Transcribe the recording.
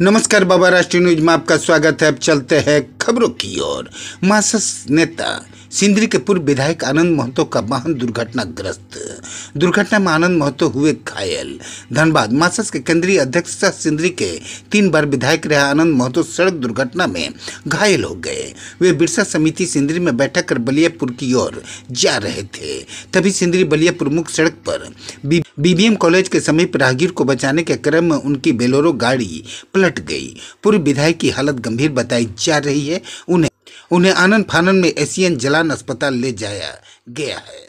नमस्कार बाबा राष्ट्रीय न्यूज में आपका स्वागत है अब चलते हैं खबरों की ओर मासस नेता सिंदरी के पूर्व विधायक आनंद महतो का वाहन दुर्घटनाग्रस्त दुर्घटना में आनंद महतो हुए घायल धनबाद मासस के केंद्रीय अध्यक्ष सिंदरी के तीन बार विधायक रहे आनंद महतो सड़क दुर्घटना में घायल हो गए वे बिरसा समिति सिंदरी में बैठक कर बलियापुर की ओर जा रहे थे तभी सिंदरी बलियापुर मुख्य सड़क पर बीबीएम कॉलेज के समीप राहगीर को बचाने के क्रम में उनकी बेलोरो गाड़ी पलट गई पूर्व विधायक की हालत गंभीर बताई जा रही है उन्हें उन्हें आनंद फानन में एसियन जलान अस्पताल ले जाया गया है